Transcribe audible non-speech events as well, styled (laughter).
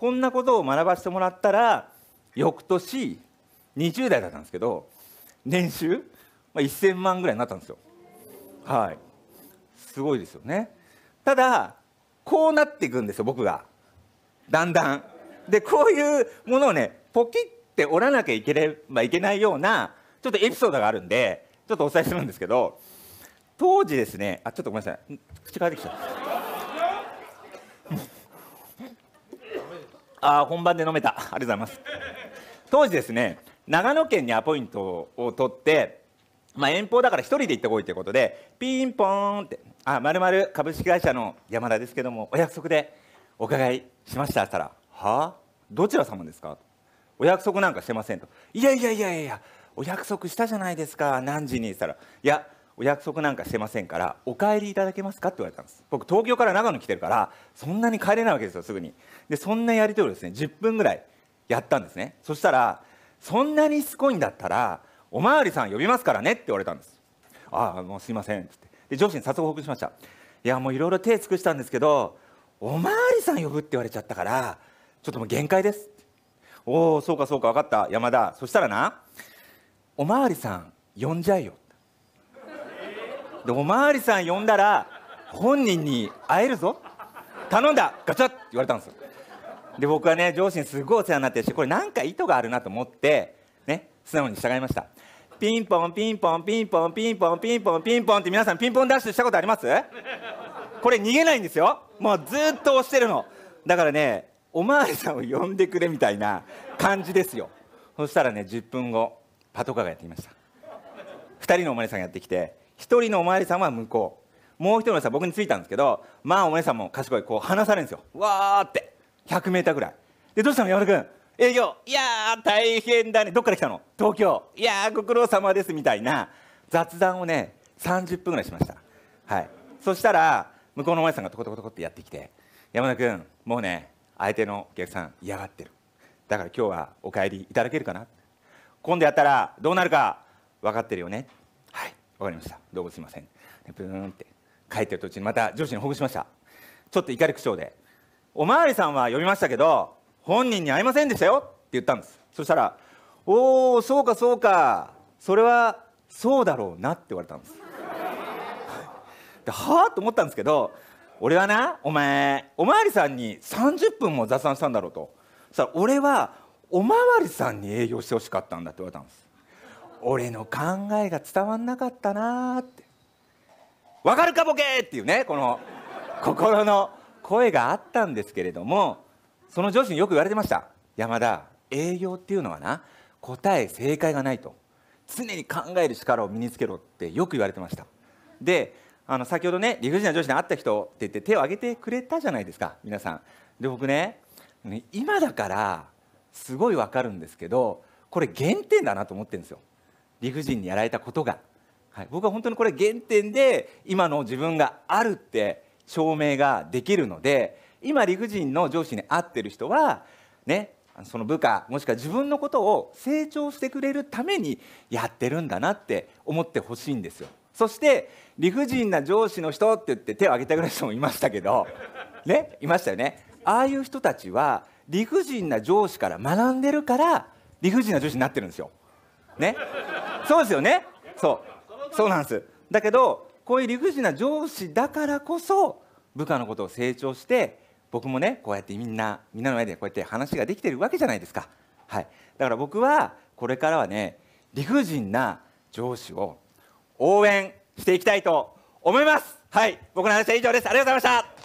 こんなことを学ばせてもらったら翌年20代だったんですけど年収、まあ、1000万ぐらいになったんですよはいすごいですよねただこうなっていくんですよ僕がだんだんでこういうものをねポキって折らなきゃいければいけないようなちょっとエピソードがあるんでちょっとお伝えするんですけど当時ですねあちょっとごめんなさい口変らてきちゃったあ本番で飲めたありがとうございます当時ですね長野県にアポイントを取ってまあ、遠方だから1人で行ってこいということでピンポーンって「あまるまる株式会社の山田ですけどもお約束でお伺いしました」したら「はあどちら様ですか?」お約束なんかしてませんと「いやいやいやいやお約束したじゃないですか何時に」したら「いやお約束なんかしてませんからお帰りいただけますかって言われたんです僕東京から長野来てるからそんなに帰れないわけですよすぐにでそんなやり取りをですね10分ぐらいやったんですねそしたらそんなにしつこいんだったらおまわりさん呼びますからねって言われたんですああもうすいませんっってで上司に早速報告しましたいやもういろいろ手尽くしたんですけどおまわりさん呼ぶって言われちゃったからちょっともう限界ですおおそうかそうか分かった山田そしたらなおまわりさん呼んじゃえよでおまわりさん呼んだら本人に会えるぞ頼んだガチャって言われたんですよで僕はね上司にすごいお世話になってるしこれなんか意図があるなと思ってね素直に従いましたピンポンピンポンピンポンピンポンピンポンピンポンって皆さんピンポンダッシュしたことありますこれ逃げないんですよもうずっと押してるのだからねおまわりさんを呼んでくれみたいな感じですよそしたらね10分後パトカーがやってきました2人のおまわりさんがやってきて1人のお巡りさんは向こうもう1人のさ僕に着いたんですけどまあお姉さんも賢いこう離されるんですよわーって1 0 0ーぐらいでどうしたの山田君営業いやー大変だねどっから来たの東京いやーご苦労様ですみたいな雑談をね30分ぐらいしましたはいそしたら向こうのお前さんがトコトコトコってやってきて山田君もうね相手のお客さん嫌がってるだから今日はお帰りいただけるかな今度やったらどうなるか分かってるよねわかりましたどうもすいませんでプーンって帰ってる途中にまた上司にほぐしましたちょっと怒り口調で「おまわりさんは呼びましたけど本人に会いませんでしたよ」って言ったんですそしたら「おおそうかそうかそれはそうだろうな」って言われたんです (laughs) ではあと思ったんですけど俺はなお前おまわりさんに30分も雑談したんだろうとそしたら俺はおまわりさんに営業してほしかったんだって言われたんです俺の考えが伝わんなかったなって「わかるかボケ!」っていうねこの心の声があったんですけれどもその上司によく言われてました「山田営業っていうのはな答え正解がないと常に考える力を身につけろ」ってよく言われてましたであの先ほどね理不尽な上司に会った人って言って手を挙げてくれたじゃないですか皆さんで僕ね今だからすごいわかるんですけどこれ原点だなと思ってるんですよ理不尽にやられたことが、はい、僕は本当にこれ原点で今の自分があるって証明ができるので今理不尽の上司に会ってる人はねその部下もしくは自分のことを成長してくれるためにやってるんだなって思ってほしいんですよ。そして理不尽な上司の人って言って手を挙げぐらいの人もいましたけど、ね、いましたよね。ああいう人たちは理不尽な上司から学んでるから理不尽な上司になってるんですよ。ね、そうですよねそうそうなんですだけどこういう理不尽な上司だからこそ部下のことを成長して僕もねこうやってみんなみんなの前でこうやって話ができてるわけじゃないですか、はい、だから僕はこれからはね理不尽な上司を応援していきたいと思いますはい僕の話は以上ですありがとうございました